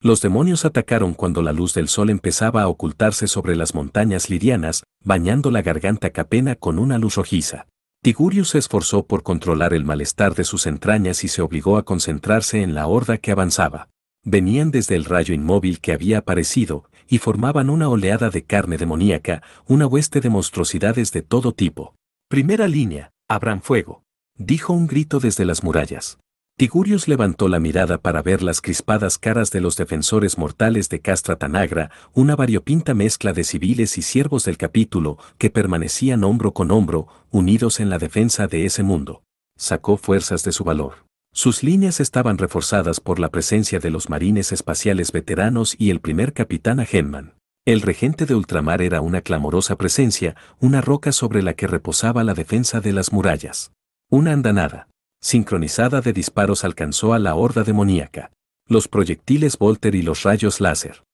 Los demonios atacaron cuando la luz del sol empezaba a ocultarse sobre las montañas lirianas, bañando la garganta capena con una luz rojiza. Tigurius se esforzó por controlar el malestar de sus entrañas y se obligó a concentrarse en la horda que avanzaba. Venían desde el rayo inmóvil que había aparecido y formaban una oleada de carne demoníaca, una hueste de monstruosidades de todo tipo. Primera línea, abran fuego, dijo un grito desde las murallas. Tigurius levantó la mirada para ver las crispadas caras de los defensores mortales de Castra Tanagra, una variopinta mezcla de civiles y siervos del capítulo que permanecían hombro con hombro, unidos en la defensa de ese mundo. Sacó fuerzas de su valor. Sus líneas estaban reforzadas por la presencia de los marines espaciales veteranos y el primer capitán Agenman. El regente de ultramar era una clamorosa presencia, una roca sobre la que reposaba la defensa de las murallas. Una andanada sincronizada de disparos alcanzó a la horda demoníaca. Los proyectiles Volter y los rayos láser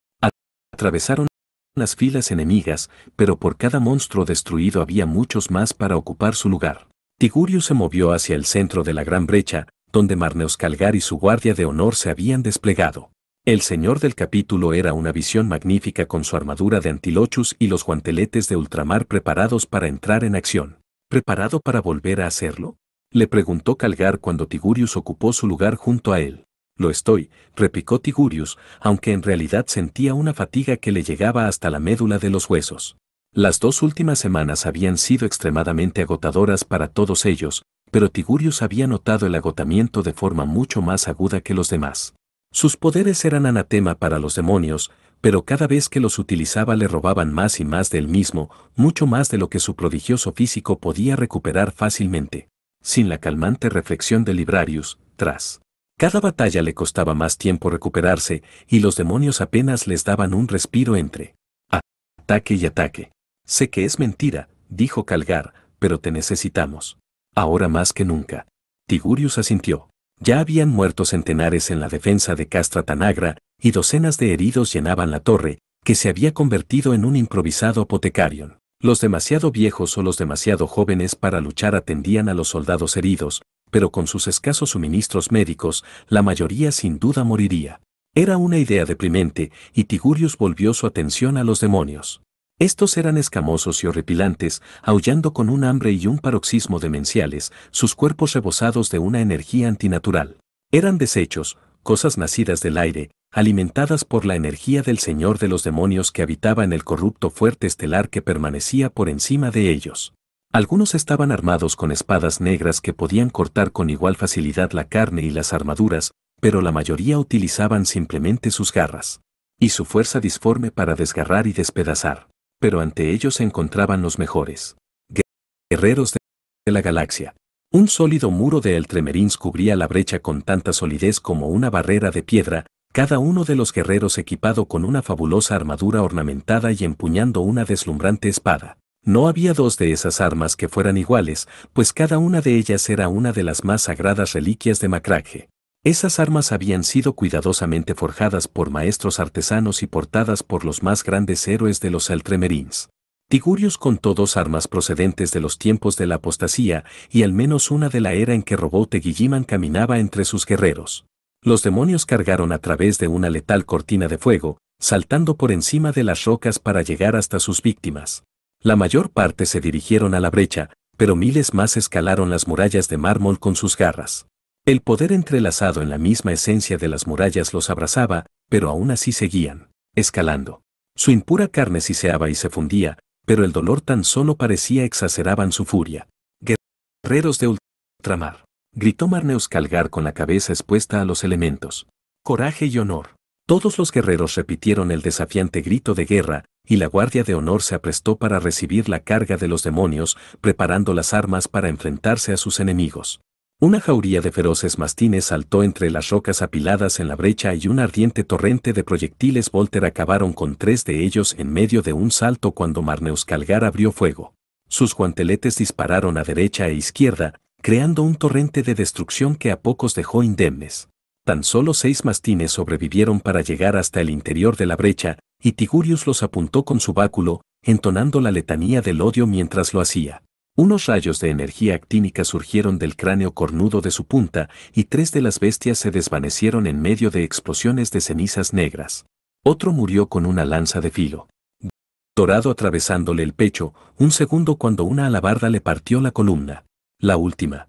atravesaron las filas enemigas, pero por cada monstruo destruido había muchos más para ocupar su lugar. Tigurio se movió hacia el centro de la gran brecha, donde Marneos Calgar y su guardia de honor se habían desplegado. El señor del capítulo era una visión magnífica con su armadura de antilochus y los guanteletes de ultramar preparados para entrar en acción. ¿Preparado para volver a hacerlo? Le preguntó Calgar cuando Tigurius ocupó su lugar junto a él. Lo estoy, replicó Tigurius, aunque en realidad sentía una fatiga que le llegaba hasta la médula de los huesos. Las dos últimas semanas habían sido extremadamente agotadoras para todos ellos, pero Tigurius había notado el agotamiento de forma mucho más aguda que los demás. Sus poderes eran anatema para los demonios, pero cada vez que los utilizaba le robaban más y más del mismo, mucho más de lo que su prodigioso físico podía recuperar fácilmente sin la calmante reflexión de Librarius, tras. Cada batalla le costaba más tiempo recuperarse, y los demonios apenas les daban un respiro entre ah, ataque y ataque. Sé que es mentira, dijo Calgar, pero te necesitamos. Ahora más que nunca. Tigurius asintió. Ya habían muerto centenares en la defensa de Castra Tanagra, y docenas de heridos llenaban la torre, que se había convertido en un improvisado apotecario. Los demasiado viejos o los demasiado jóvenes para luchar atendían a los soldados heridos, pero con sus escasos suministros médicos, la mayoría sin duda moriría. Era una idea deprimente, y Tigurius volvió su atención a los demonios. Estos eran escamosos y horripilantes, aullando con un hambre y un paroxismo demenciales, sus cuerpos rebosados de una energía antinatural. Eran desechos, cosas nacidas del aire, alimentadas por la energía del Señor de los demonios que habitaba en el corrupto fuerte estelar que permanecía por encima de ellos. Algunos estaban armados con espadas negras que podían cortar con igual facilidad la carne y las armaduras, pero la mayoría utilizaban simplemente sus garras y su fuerza disforme para desgarrar y despedazar. Pero ante ellos se encontraban los mejores guerreros de la galaxia, un sólido muro de Eltremerins cubría la brecha con tanta solidez como una barrera de piedra, cada uno de los guerreros equipado con una fabulosa armadura ornamentada y empuñando una deslumbrante espada. No había dos de esas armas que fueran iguales, pues cada una de ellas era una de las más sagradas reliquias de Macraje. Esas armas habían sido cuidadosamente forjadas por maestros artesanos y portadas por los más grandes héroes de los Eltremerins. Tigurios con todos armas procedentes de los tiempos de la apostasía y al menos una de la era en que Robote Guilliman caminaba entre sus guerreros. Los demonios cargaron a través de una letal cortina de fuego, saltando por encima de las rocas para llegar hasta sus víctimas. La mayor parte se dirigieron a la brecha, pero miles más escalaron las murallas de mármol con sus garras. El poder entrelazado en la misma esencia de las murallas los abrazaba, pero aún así seguían, escalando. Su impura carne siseaba y se fundía, pero el dolor tan solo parecía exacerbaban su furia. Guerreros de ultramar, gritó Marneus Calgar con la cabeza expuesta a los elementos. Coraje y honor. Todos los guerreros repitieron el desafiante grito de guerra, y la Guardia de Honor se aprestó para recibir la carga de los demonios, preparando las armas para enfrentarse a sus enemigos. Una jauría de feroces mastines saltó entre las rocas apiladas en la brecha y un ardiente torrente de proyectiles Volter acabaron con tres de ellos en medio de un salto cuando Marneus Calgar abrió fuego. Sus guanteletes dispararon a derecha e izquierda, creando un torrente de destrucción que a pocos dejó indemnes. Tan solo seis mastines sobrevivieron para llegar hasta el interior de la brecha, y Tigurius los apuntó con su báculo, entonando la letanía del odio mientras lo hacía. Unos rayos de energía actínica surgieron del cráneo cornudo de su punta y tres de las bestias se desvanecieron en medio de explosiones de cenizas negras. Otro murió con una lanza de filo. Dorado atravesándole el pecho, un segundo cuando una alabarda le partió la columna. La última.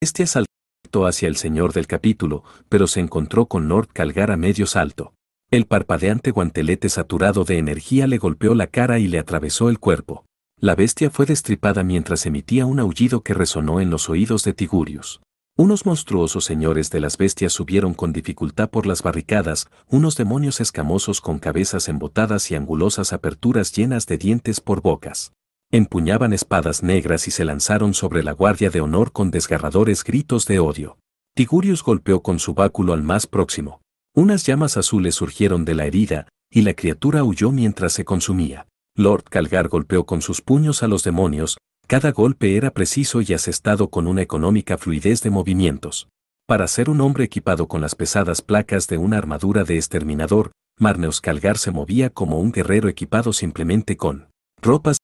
Bestia saltó hacia el señor del capítulo, pero se encontró con Nord Calgar a medio salto. El parpadeante guantelete saturado de energía le golpeó la cara y le atravesó el cuerpo. La bestia fue destripada mientras emitía un aullido que resonó en los oídos de Tigurius. Unos monstruosos señores de las bestias subieron con dificultad por las barricadas, unos demonios escamosos con cabezas embotadas y angulosas aperturas llenas de dientes por bocas. Empuñaban espadas negras y se lanzaron sobre la guardia de honor con desgarradores gritos de odio. Tigurius golpeó con su báculo al más próximo. Unas llamas azules surgieron de la herida, y la criatura huyó mientras se consumía. Lord Calgar golpeó con sus puños a los demonios, cada golpe era preciso y asestado con una económica fluidez de movimientos. Para ser un hombre equipado con las pesadas placas de una armadura de exterminador, Marneus Calgar se movía como un guerrero equipado simplemente con ropas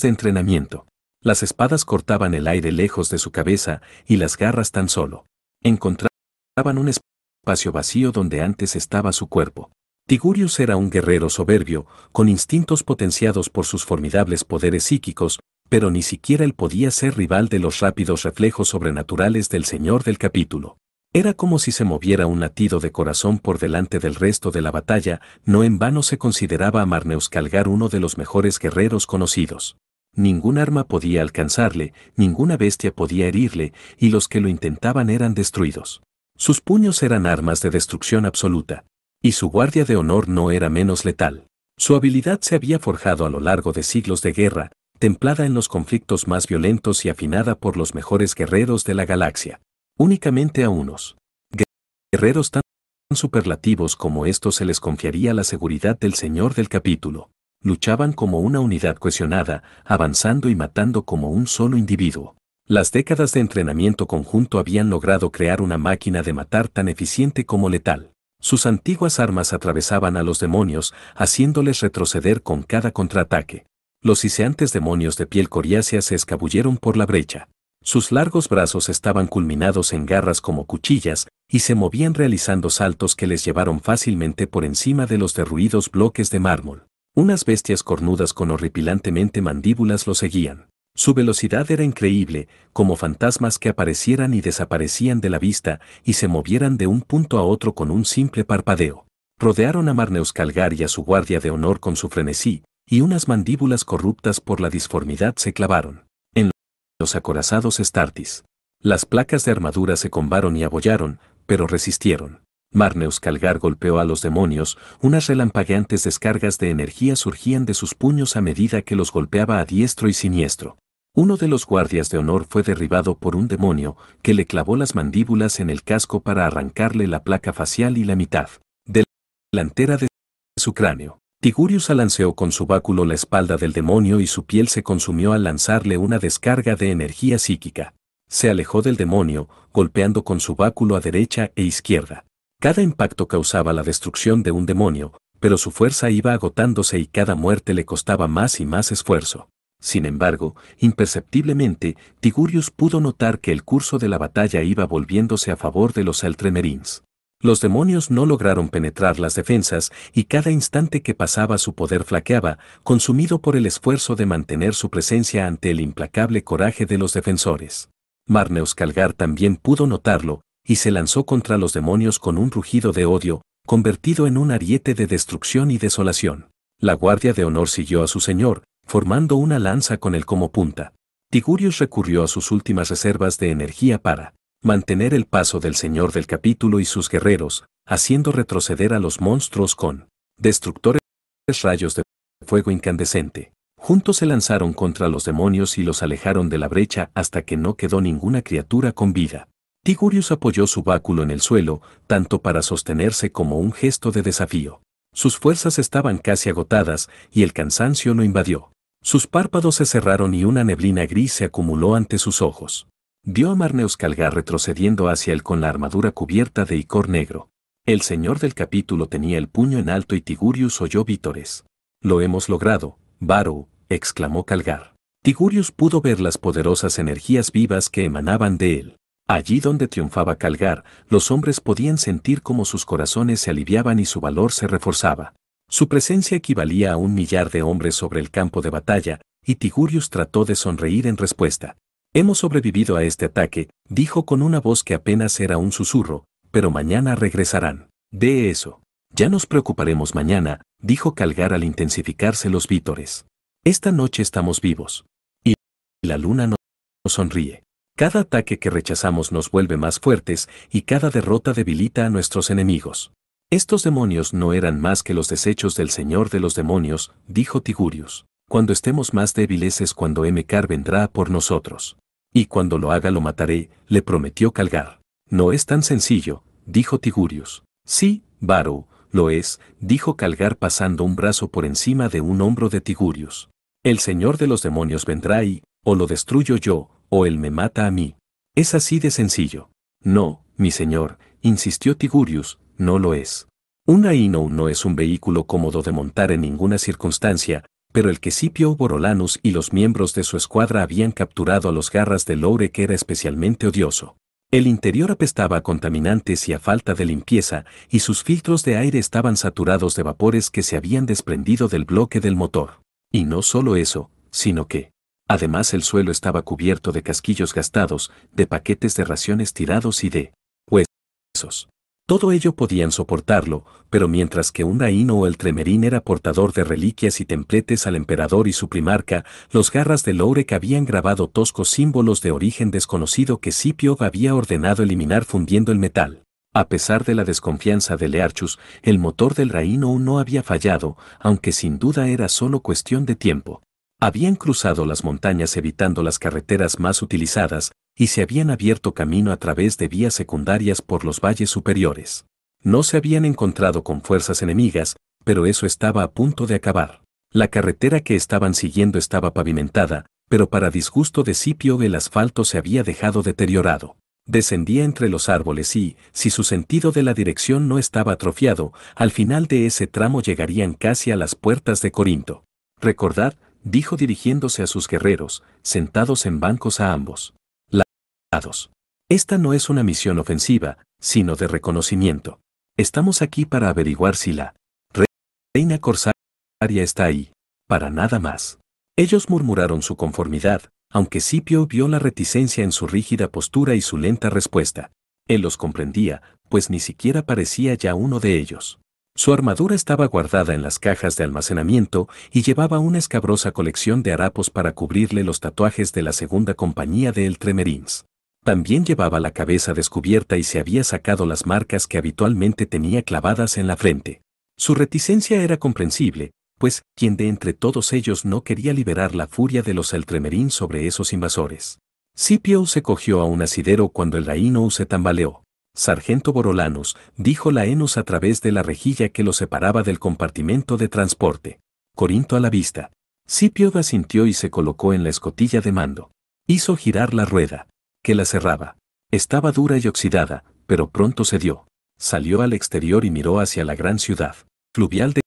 de entrenamiento. Las espadas cortaban el aire lejos de su cabeza y las garras tan solo. Encontraban un espacio vacío donde antes estaba su cuerpo. Tigurius era un guerrero soberbio, con instintos potenciados por sus formidables poderes psíquicos, pero ni siquiera él podía ser rival de los rápidos reflejos sobrenaturales del señor del capítulo. Era como si se moviera un latido de corazón por delante del resto de la batalla, no en vano se consideraba a Marneus Calgar uno de los mejores guerreros conocidos. Ningún arma podía alcanzarle, ninguna bestia podía herirle, y los que lo intentaban eran destruidos. Sus puños eran armas de destrucción absoluta. Y su guardia de honor no era menos letal. Su habilidad se había forjado a lo largo de siglos de guerra, templada en los conflictos más violentos y afinada por los mejores guerreros de la galaxia. Únicamente a unos guerreros tan superlativos como estos se les confiaría la seguridad del señor del capítulo. Luchaban como una unidad cohesionada, avanzando y matando como un solo individuo. Las décadas de entrenamiento conjunto habían logrado crear una máquina de matar tan eficiente como letal. Sus antiguas armas atravesaban a los demonios, haciéndoles retroceder con cada contraataque. Los hiseantes demonios de piel coriácea se escabulleron por la brecha. Sus largos brazos estaban culminados en garras como cuchillas, y se movían realizando saltos que les llevaron fácilmente por encima de los derruidos bloques de mármol. Unas bestias cornudas con horripilantemente mandíbulas lo seguían. Su velocidad era increíble, como fantasmas que aparecieran y desaparecían de la vista y se movieran de un punto a otro con un simple parpadeo. Rodearon a Marneus Calgar y a su guardia de honor con su frenesí, y unas mandíbulas corruptas por la disformidad se clavaron. En los acorazados Startis. Las placas de armadura se combaron y abollaron, pero resistieron. Marneus Calgar golpeó a los demonios, unas relampagueantes descargas de energía surgían de sus puños a medida que los golpeaba a diestro y siniestro. Uno de los guardias de honor fue derribado por un demonio que le clavó las mandíbulas en el casco para arrancarle la placa facial y la mitad de la delantera de su cráneo. Tigurius alanceó con su báculo la espalda del demonio y su piel se consumió al lanzarle una descarga de energía psíquica. Se alejó del demonio, golpeando con su báculo a derecha e izquierda. Cada impacto causaba la destrucción de un demonio, pero su fuerza iba agotándose y cada muerte le costaba más y más esfuerzo. Sin embargo, imperceptiblemente, Tigurius pudo notar que el curso de la batalla iba volviéndose a favor de los Altremerins. Los demonios no lograron penetrar las defensas y cada instante que pasaba su poder flaqueaba, consumido por el esfuerzo de mantener su presencia ante el implacable coraje de los defensores. Marneus Calgar también pudo notarlo, y se lanzó contra los demonios con un rugido de odio, convertido en un ariete de destrucción y desolación. La guardia de honor siguió a su señor, formando una lanza con él como punta. Tigurius recurrió a sus últimas reservas de energía para mantener el paso del señor del capítulo y sus guerreros, haciendo retroceder a los monstruos con destructores rayos de fuego incandescente. Juntos se lanzaron contra los demonios y los alejaron de la brecha hasta que no quedó ninguna criatura con vida. Tigurius apoyó su báculo en el suelo, tanto para sostenerse como un gesto de desafío. Sus fuerzas estaban casi agotadas y el cansancio lo invadió. Sus párpados se cerraron y una neblina gris se acumuló ante sus ojos. Vio a Marneus Calgar retrocediendo hacia él con la armadura cubierta de icor negro. El señor del capítulo tenía el puño en alto y Tigurius oyó vítores. Lo hemos logrado, Varu, exclamó Calgar. Tigurius pudo ver las poderosas energías vivas que emanaban de él. Allí donde triunfaba Calgar, los hombres podían sentir cómo sus corazones se aliviaban y su valor se reforzaba. Su presencia equivalía a un millar de hombres sobre el campo de batalla, y Tigurius trató de sonreír en respuesta. Hemos sobrevivido a este ataque, dijo con una voz que apenas era un susurro, pero mañana regresarán. De eso. Ya nos preocuparemos mañana, dijo Calgar al intensificarse los vítores. Esta noche estamos vivos. Y la luna nos sonríe. Cada ataque que rechazamos nos vuelve más fuertes y cada derrota debilita a nuestros enemigos. Estos demonios no eran más que los desechos del Señor de los demonios, dijo Tigurius. Cuando estemos más débiles es cuando Mcar vendrá por nosotros. Y cuando lo haga lo mataré, le prometió Calgar. No es tan sencillo, dijo Tigurius. Sí, Baru, lo es, dijo Calgar pasando un brazo por encima de un hombro de Tigurius. El Señor de los demonios vendrá y, o lo destruyo yo, o él me mata a mí. Es así de sencillo. No, mi señor, insistió Tigurius, no lo es. Un Aino no es un vehículo cómodo de montar en ninguna circunstancia, pero el que Scipio Borolanus y los miembros de su escuadra habían capturado a los garras de Loure que era especialmente odioso. El interior apestaba a contaminantes y a falta de limpieza, y sus filtros de aire estaban saturados de vapores que se habían desprendido del bloque del motor. Y no solo eso, sino que, además el suelo estaba cubierto de casquillos gastados, de paquetes de raciones tirados y de huesos. Todo ello podían soportarlo, pero mientras que un daíno o el tremerín era portador de reliquias y templetes al emperador y su primarca, los garras de Lourec habían grabado toscos símbolos de origen desconocido que Scipio había ordenado eliminar fundiendo el metal. A pesar de la desconfianza de Learchus, el motor del Raino no había fallado, aunque sin duda era solo cuestión de tiempo. Habían cruzado las montañas evitando las carreteras más utilizadas, y se habían abierto camino a través de vías secundarias por los valles superiores. No se habían encontrado con fuerzas enemigas, pero eso estaba a punto de acabar. La carretera que estaban siguiendo estaba pavimentada, pero para disgusto de Scipio el asfalto se había dejado deteriorado. Descendía entre los árboles y, si su sentido de la dirección no estaba atrofiado, al final de ese tramo llegarían casi a las puertas de Corinto. Recordad, dijo dirigiéndose a sus guerreros, sentados en bancos a ambos. Esta no es una misión ofensiva, sino de reconocimiento. Estamos aquí para averiguar si la reina corsaria está ahí, para nada más. Ellos murmuraron su conformidad, aunque Scipio vio la reticencia en su rígida postura y su lenta respuesta. Él los comprendía, pues ni siquiera parecía ya uno de ellos. Su armadura estaba guardada en las cajas de almacenamiento y llevaba una escabrosa colección de harapos para cubrirle los tatuajes de la segunda compañía de El Tremerins. También llevaba la cabeza descubierta y se había sacado las marcas que habitualmente tenía clavadas en la frente. Su reticencia era comprensible, pues quien de entre todos ellos no quería liberar la furia de los Eltremerín sobre esos invasores. Scipio se cogió a un asidero cuando el Raino se tambaleó. Sargento Borolanus, dijo la enos a través de la rejilla que lo separaba del compartimento de transporte. Corinto a la vista. Scipio asintió y se colocó en la escotilla de mando. Hizo girar la rueda que la cerraba. Estaba dura y oxidada, pero pronto cedió. Salió al exterior y miró hacia la gran ciudad, fluvial de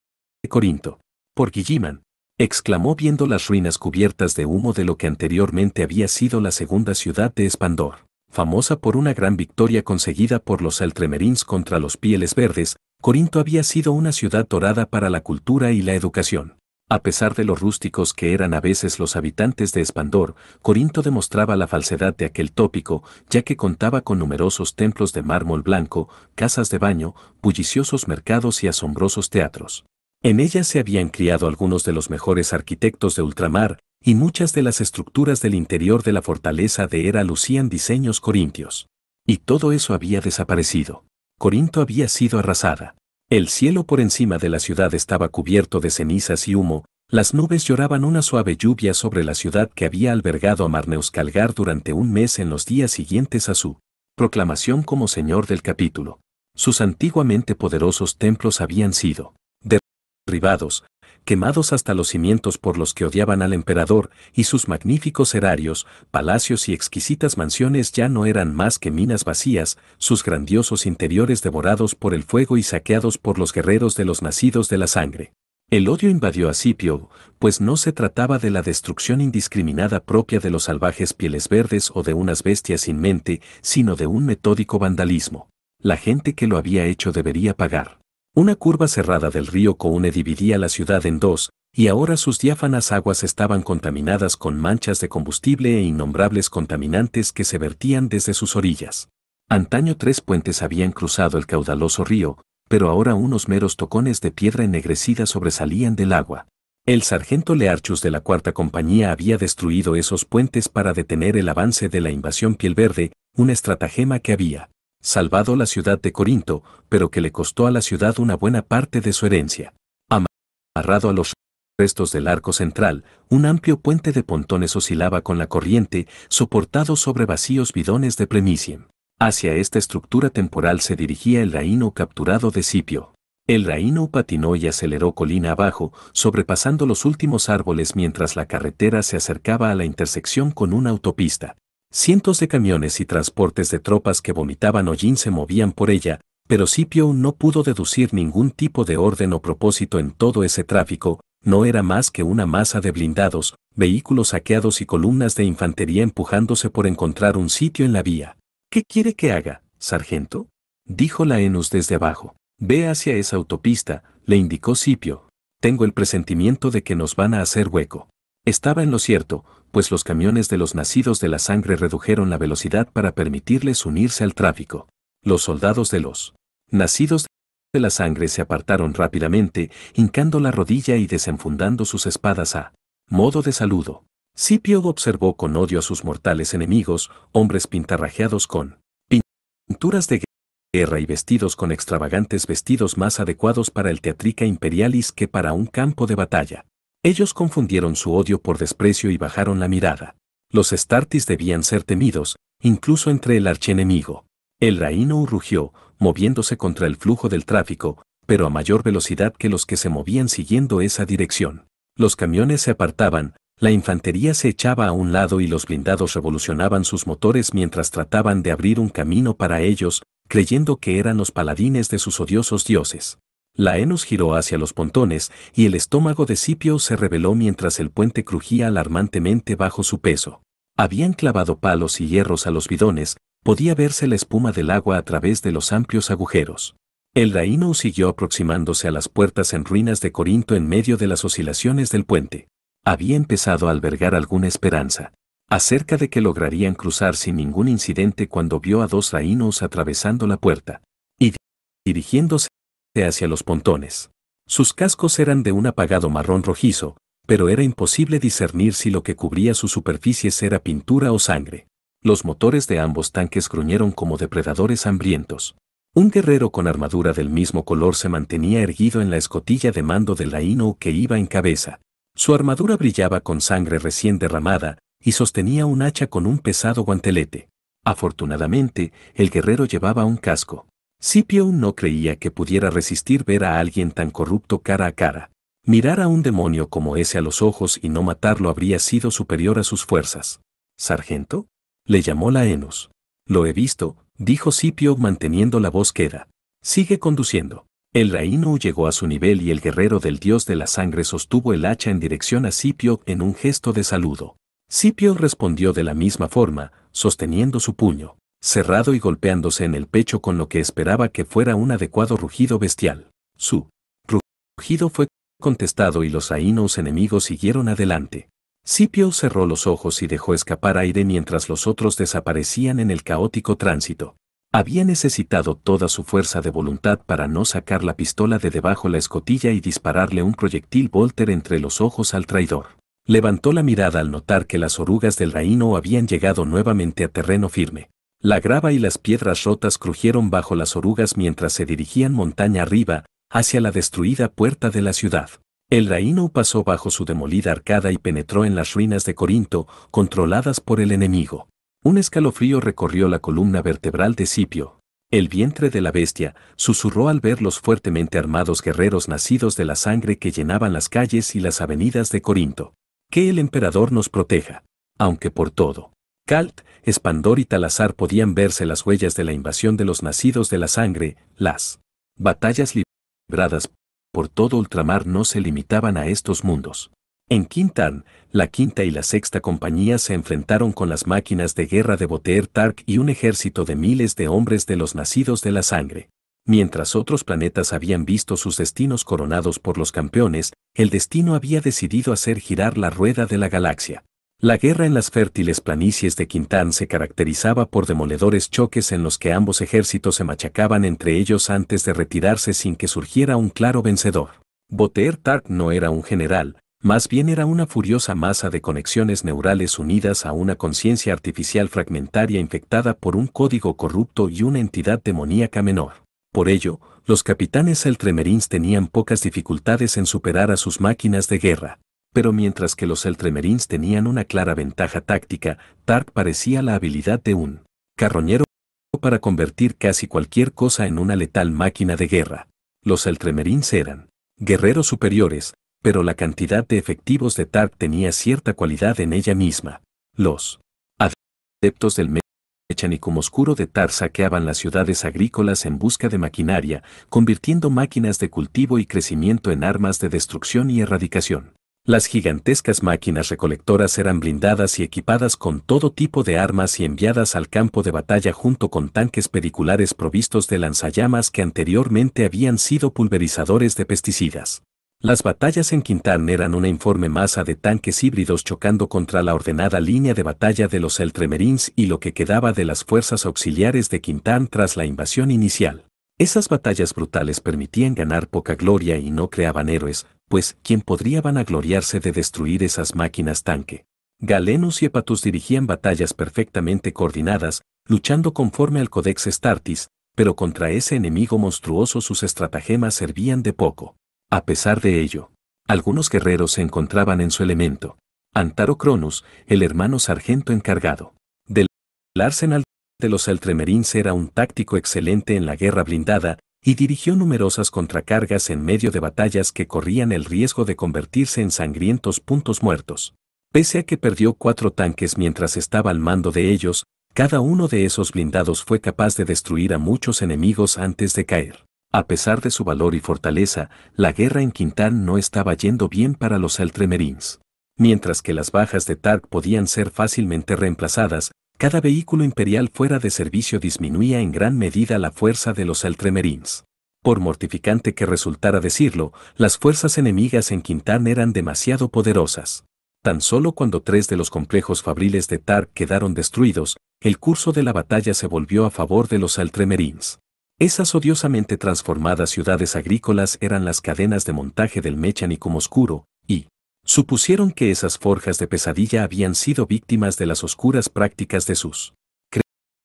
Corinto. Por Guilliman, exclamó viendo las ruinas cubiertas de humo de lo que anteriormente había sido la segunda ciudad de Espandor, famosa por una gran victoria conseguida por los altremerins contra los pieles verdes, Corinto había sido una ciudad dorada para la cultura y la educación. A pesar de los rústicos que eran a veces los habitantes de Espandor, Corinto demostraba la falsedad de aquel tópico, ya que contaba con numerosos templos de mármol blanco, casas de baño, bulliciosos mercados y asombrosos teatros. En ella se habían criado algunos de los mejores arquitectos de ultramar, y muchas de las estructuras del interior de la fortaleza de Hera lucían diseños corintios. Y todo eso había desaparecido. Corinto había sido arrasada. El cielo por encima de la ciudad estaba cubierto de cenizas y humo, las nubes lloraban una suave lluvia sobre la ciudad que había albergado a Marneus Calgar durante un mes en los días siguientes a su proclamación como señor del capítulo. Sus antiguamente poderosos templos habían sido derribados, quemados hasta los cimientos por los que odiaban al emperador, y sus magníficos erarios, palacios y exquisitas mansiones ya no eran más que minas vacías, sus grandiosos interiores devorados por el fuego y saqueados por los guerreros de los nacidos de la sangre. El odio invadió a Scipio, pues no se trataba de la destrucción indiscriminada propia de los salvajes pieles verdes o de unas bestias sin mente, sino de un metódico vandalismo. La gente que lo había hecho debería pagar. Una curva cerrada del río Coune dividía la ciudad en dos, y ahora sus diáfanas aguas estaban contaminadas con manchas de combustible e innombrables contaminantes que se vertían desde sus orillas. Antaño tres puentes habían cruzado el caudaloso río, pero ahora unos meros tocones de piedra ennegrecida sobresalían del agua. El sargento Learchus de la Cuarta Compañía había destruido esos puentes para detener el avance de la invasión Piel Verde, un estratagema que había salvado la ciudad de Corinto, pero que le costó a la ciudad una buena parte de su herencia. Amarrado a los restos del arco central, un amplio puente de pontones oscilaba con la corriente, soportado sobre vacíos bidones de Premisiem. Hacia esta estructura temporal se dirigía el reino capturado de Sipio. El reino patinó y aceleró colina abajo, sobrepasando los últimos árboles mientras la carretera se acercaba a la intersección con una autopista. Cientos de camiones y transportes de tropas que vomitaban hollín se movían por ella, pero Scipio no pudo deducir ningún tipo de orden o propósito en todo ese tráfico, no era más que una masa de blindados, vehículos saqueados y columnas de infantería empujándose por encontrar un sitio en la vía. ¿Qué quiere que haga, sargento? dijo la Enus desde abajo. Ve hacia esa autopista, le indicó Scipio. Tengo el presentimiento de que nos van a hacer hueco. Estaba en lo cierto, pues los camiones de los nacidos de la sangre redujeron la velocidad para permitirles unirse al tráfico. Los soldados de los nacidos de la sangre se apartaron rápidamente, hincando la rodilla y desenfundando sus espadas a modo de saludo. Scipio observó con odio a sus mortales enemigos, hombres pintarrajeados con pinturas de guerra y vestidos con extravagantes vestidos más adecuados para el teatrica imperialis que para un campo de batalla. Ellos confundieron su odio por desprecio y bajaron la mirada. Los startis debían ser temidos, incluso entre el archienemigo. El Raino rugió, moviéndose contra el flujo del tráfico, pero a mayor velocidad que los que se movían siguiendo esa dirección. Los camiones se apartaban, la infantería se echaba a un lado y los blindados revolucionaban sus motores mientras trataban de abrir un camino para ellos, creyendo que eran los paladines de sus odiosos dioses. La Enos giró hacia los pontones y el estómago de Scipio se reveló mientras el puente crujía alarmantemente bajo su peso. Habían clavado palos y hierros a los bidones, podía verse la espuma del agua a través de los amplios agujeros. El Raino siguió aproximándose a las puertas en ruinas de Corinto en medio de las oscilaciones del puente. Había empezado a albergar alguna esperanza acerca de que lograrían cruzar sin ningún incidente cuando vio a dos raínos atravesando la puerta y dirigiéndose hacia los pontones. Sus cascos eran de un apagado marrón rojizo, pero era imposible discernir si lo que cubría sus superficies era pintura o sangre. Los motores de ambos tanques gruñeron como depredadores hambrientos. Un guerrero con armadura del mismo color se mantenía erguido en la escotilla de mando del Aino que iba en cabeza. Su armadura brillaba con sangre recién derramada y sostenía un hacha con un pesado guantelete. Afortunadamente, el guerrero llevaba un casco. Scipio no creía que pudiera resistir ver a alguien tan corrupto cara a cara. Mirar a un demonio como ese a los ojos y no matarlo habría sido superior a sus fuerzas. ¿Sargento? Le llamó la Enos. Lo he visto, dijo Scipio manteniendo la voz queda. Sigue conduciendo. El reino llegó a su nivel y el guerrero del dios de la sangre sostuvo el hacha en dirección a Scipio en un gesto de saludo. Scipio respondió de la misma forma, sosteniendo su puño cerrado y golpeándose en el pecho con lo que esperaba que fuera un adecuado rugido bestial. Su rugido fue contestado y los reinos enemigos siguieron adelante. Scipio cerró los ojos y dejó escapar aire mientras los otros desaparecían en el caótico tránsito. Había necesitado toda su fuerza de voluntad para no sacar la pistola de debajo la escotilla y dispararle un proyectil Volter entre los ojos al traidor. Levantó la mirada al notar que las orugas del reino habían llegado nuevamente a terreno firme. La grava y las piedras rotas crujieron bajo las orugas mientras se dirigían montaña arriba, hacia la destruida puerta de la ciudad. El reino pasó bajo su demolida arcada y penetró en las ruinas de Corinto, controladas por el enemigo. Un escalofrío recorrió la columna vertebral de Scipio. El vientre de la bestia susurró al ver los fuertemente armados guerreros nacidos de la sangre que llenaban las calles y las avenidas de Corinto. Que el emperador nos proteja, aunque por todo. Kalt, Espandor y Talazar podían verse las huellas de la invasión de los nacidos de la sangre, las batallas libradas por todo ultramar no se limitaban a estos mundos. En Quintan, la quinta y la sexta compañía se enfrentaron con las máquinas de guerra de Boteer Tark y un ejército de miles de hombres de los nacidos de la sangre. Mientras otros planetas habían visto sus destinos coronados por los campeones, el destino había decidido hacer girar la rueda de la galaxia. La guerra en las fértiles planicies de Quintán se caracterizaba por demoledores choques en los que ambos ejércitos se machacaban entre ellos antes de retirarse sin que surgiera un claro vencedor. Boteer Tark no era un general, más bien era una furiosa masa de conexiones neurales unidas a una conciencia artificial fragmentaria infectada por un código corrupto y una entidad demoníaca menor. Por ello, los capitanes Eltremerins tenían pocas dificultades en superar a sus máquinas de guerra, pero mientras que los Eltremerins tenían una clara ventaja táctica, Tark parecía la habilidad de un carroñero para convertir casi cualquier cosa en una letal máquina de guerra. Los Eltremerins eran guerreros superiores, pero la cantidad de efectivos de Tark tenía cierta cualidad en ella misma. Los adeptos del mechanicum oscuro de Tar saqueaban las ciudades agrícolas en busca de maquinaria, convirtiendo máquinas de cultivo y crecimiento en armas de destrucción y erradicación. Las gigantescas máquinas recolectoras eran blindadas y equipadas con todo tipo de armas y enviadas al campo de batalla junto con tanques pediculares provistos de lanzallamas que anteriormente habían sido pulverizadores de pesticidas. Las batallas en Quintán eran una informe masa de tanques híbridos chocando contra la ordenada línea de batalla de los Eltremerins y lo que quedaba de las fuerzas auxiliares de Quintán tras la invasión inicial. Esas batallas brutales permitían ganar poca gloria y no creaban héroes, pues ¿quién podría vanagloriarse de destruir esas máquinas tanque? Galenus y Hepatus dirigían batallas perfectamente coordinadas, luchando conforme al Codex Startis, pero contra ese enemigo monstruoso sus estratagemas servían de poco. A pesar de ello, algunos guerreros se encontraban en su elemento. Antaro Cronus, el hermano sargento encargado del arsenal de los Altremerins era un táctico excelente en la guerra blindada y dirigió numerosas contracargas en medio de batallas que corrían el riesgo de convertirse en sangrientos puntos muertos. Pese a que perdió cuatro tanques mientras estaba al mando de ellos, cada uno de esos blindados fue capaz de destruir a muchos enemigos antes de caer. A pesar de su valor y fortaleza, la guerra en Quintán no estaba yendo bien para los altremerins. Mientras que las bajas de Tark podían ser fácilmente reemplazadas, cada vehículo imperial fuera de servicio disminuía en gran medida la fuerza de los altremerins. Por mortificante que resultara decirlo, las fuerzas enemigas en Quintán eran demasiado poderosas. Tan solo cuando tres de los complejos fabriles de Tar quedaron destruidos, el curso de la batalla se volvió a favor de los Altremerins. Esas odiosamente transformadas ciudades agrícolas eran las cadenas de montaje del Mechanicum Oscuro, Supusieron que esas forjas de pesadilla habían sido víctimas de las oscuras prácticas de sus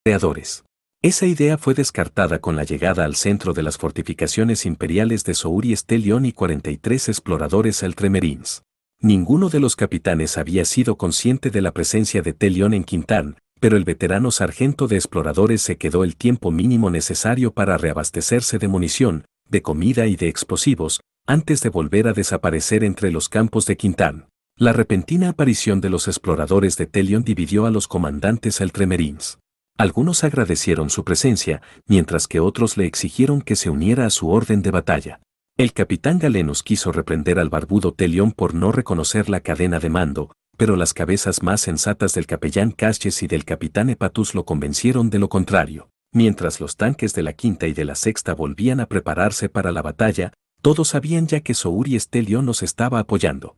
creadores. Esa idea fue descartada con la llegada al centro de las fortificaciones imperiales de Souri y y 43 exploradores altremerins. Ninguno de los capitanes había sido consciente de la presencia de Telion en Quintán, pero el veterano sargento de exploradores se quedó el tiempo mínimo necesario para reabastecerse de munición, de comida y de explosivos, antes de volver a desaparecer entre los campos de Quintán. La repentina aparición de los exploradores de Telion dividió a los comandantes eltremerins. Algunos agradecieron su presencia, mientras que otros le exigieron que se uniera a su orden de batalla. El capitán Galenos quiso reprender al barbudo Telion por no reconocer la cadena de mando, pero las cabezas más sensatas del capellán Casches y del capitán Epatus lo convencieron de lo contrario. Mientras los tanques de la quinta y de la sexta volvían a prepararse para la batalla, todos sabían ya que Souri y Estelio nos estaba apoyando.